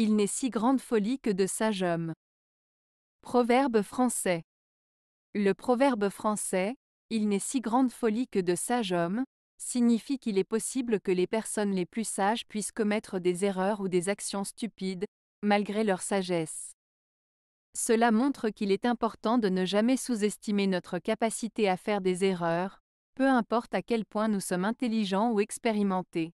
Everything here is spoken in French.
Il n'est si grande folie que de sage homme. Proverbe français. Le proverbe français, Il n'est si grande folie que de sage homme, signifie qu'il est possible que les personnes les plus sages puissent commettre des erreurs ou des actions stupides, malgré leur sagesse. Cela montre qu'il est important de ne jamais sous-estimer notre capacité à faire des erreurs, peu importe à quel point nous sommes intelligents ou expérimentés.